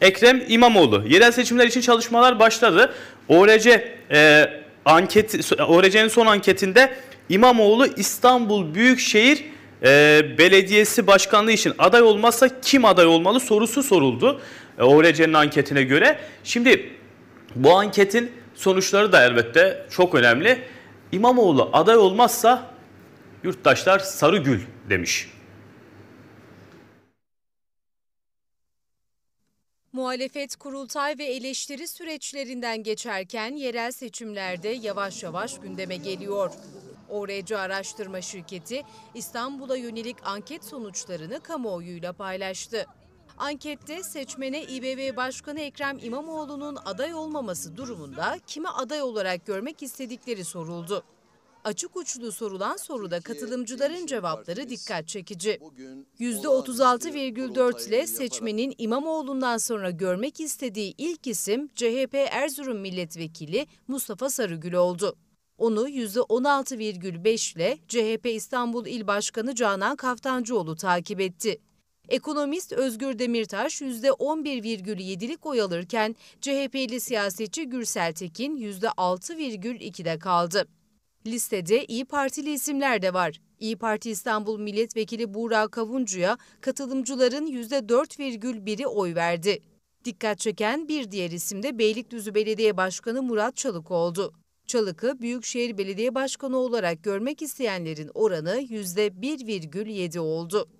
Ekrem İmamoğlu. Yerel seçimler için çalışmalar başladı. ORC e, anket, ORC'nin son anketinde İmamoğlu İstanbul Büyükşehir e, Belediyesi Başkanlığı için aday olmazsa kim aday olmalı sorusu soruldu. E, ORC'nin anketine göre. Şimdi bu anketin sonuçları da elbette çok önemli. İmamoğlu aday olmazsa yurttaşlar sarı gül demiş. Muhalefet kurultay ve eleştiri süreçlerinden geçerken yerel seçimlerde yavaş yavaş gündeme geliyor. ORC araştırma şirketi İstanbul'a yönelik anket sonuçlarını kamuoyuyla paylaştı. Ankette seçmene İBB Başkanı Ekrem İmamoğlu'nun aday olmaması durumunda kimi aday olarak görmek istedikleri soruldu. Açık uçlu sorulan soruda katılımcıların cevapları dikkat çekici. %36,4 ile seçmenin İmamoğlu'ndan sonra görmek istediği ilk isim CHP Erzurum Milletvekili Mustafa Sarıgül oldu. Onu %16,5 ile CHP İstanbul İl Başkanı Canan Kaftancıoğlu takip etti. Ekonomist Özgür Demirtaş %11,7'lik oy alırken CHP'li siyasetçi Gürsel Tekin %6,2'de kaldı. Listede İyi Partili isimler de var. İyi Parti İstanbul Milletvekili Buğra Kavuncu'ya katılımcıların %4,1'i oy verdi. Dikkat çeken bir diğer isim de Beylikdüzü Belediye Başkanı Murat Çalık oldu. Çalık'ı Büyükşehir Belediye Başkanı olarak görmek isteyenlerin oranı %1,7 oldu.